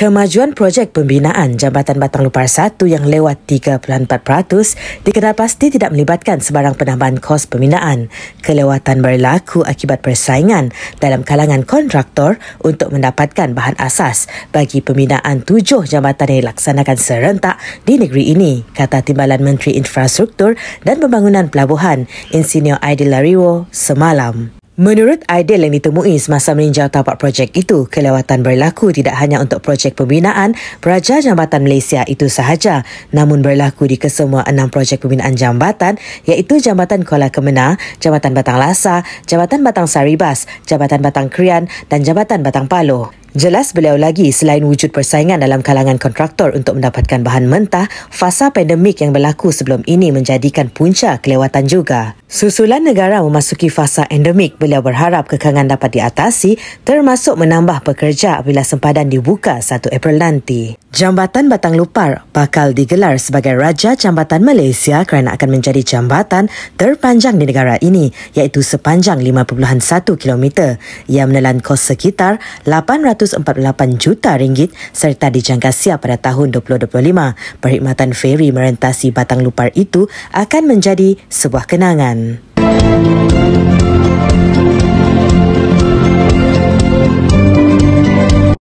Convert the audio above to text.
Kemajuan projek pembinaan Jambatan Batang Lupar 1 yang lewat 3.4% dikenal pasti tidak melibatkan sebarang penambahan kos pembinaan. Kelewatan berlaku akibat persaingan dalam kalangan kontraktor untuk mendapatkan bahan asas bagi pembinaan tujuh jambatan yang dilaksanakan serentak di negeri ini, kata Timbalan Menteri Infrastruktur dan Pembangunan Pelabuhan, Insinyur Aidil Lariwo, semalam. Menurut Aidil yang ditemui semasa meninjau tapak projek itu, kelewatan berlaku tidak hanya untuk projek pembinaan Peraja Jambatan Malaysia itu sahaja, namun berlaku di kesemua enam projek pembinaan jambatan iaitu Jambatan Kuala Kemena, Jambatan Batang Lasa, Jambatan Batang Saribas, Jambatan Batang Krian dan Jambatan Batang Paloh. Jelas beliau lagi selain wujud persaingan dalam kalangan kontraktor untuk mendapatkan bahan mentah, fasa pandemik yang berlaku sebelum ini menjadikan punca kelewatan juga. Susulan negara memasuki fasa endemik, beliau berharap kekangan dapat diatasi termasuk menambah pekerja apabila sempadan dibuka 1 April nanti. Jambatan Batang Lupar bakal digelar sebagai Raja Jambatan Malaysia kerana akan menjadi jambatan terpanjang di negara ini iaitu sepanjang 5.1 km. Ia menelan kos sekitar 848 juta ringgit serta dijangka siap pada tahun 2025. Perkhidmatan feri merentasi Batang Lupar itu akan menjadi sebuah kenangan. Musik